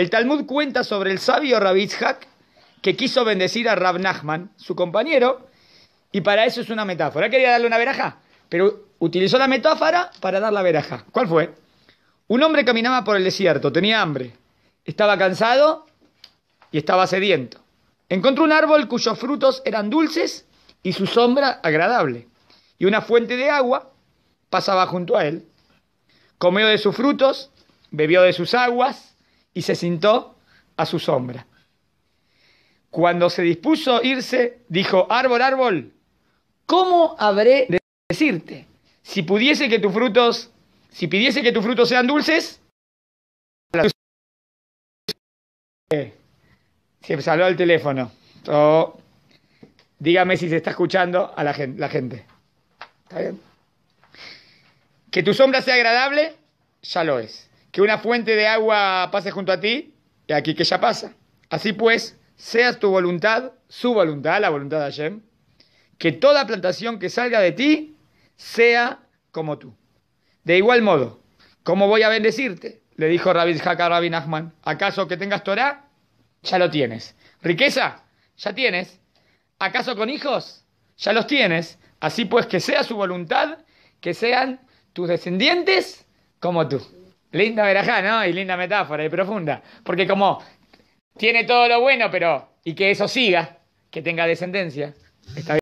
El Talmud cuenta sobre el sabio Rav que quiso bendecir a Rab Nachman, su compañero, y para eso es una metáfora. quería darle una veraja, pero utilizó la metáfora para dar la veraja. ¿Cuál fue? Un hombre caminaba por el desierto, tenía hambre, estaba cansado y estaba sediento. Encontró un árbol cuyos frutos eran dulces y su sombra agradable, y una fuente de agua pasaba junto a él. Comió de sus frutos, bebió de sus aguas, y se sintó a su sombra. Cuando se dispuso irse, dijo, árbol, árbol, ¿cómo habré de decirte? Si pudiese que tus frutos, si pidiese que tus frutos sean dulces, se salió el teléfono. dígame si se está escuchando a la gente. La gente. ¿Está bien? Que tu sombra sea agradable, ya lo es que una fuente de agua pase junto a ti, y aquí que ya pasa. Así pues, seas tu voluntad, su voluntad, la voluntad de Hashem, que toda plantación que salga de ti sea como tú. De igual modo, ¿cómo voy a bendecirte? Le dijo Rabbi Haka Rabbi Nachman, ¿acaso que tengas Torah? Ya lo tienes. ¿Riqueza? Ya tienes. ¿Acaso con hijos? Ya los tienes. Así pues, que sea su voluntad, que sean tus descendientes como tú. Linda verajá, ¿no? Y linda metáfora y profunda. Porque como tiene todo lo bueno, pero. y que eso siga, que tenga descendencia. Está bien.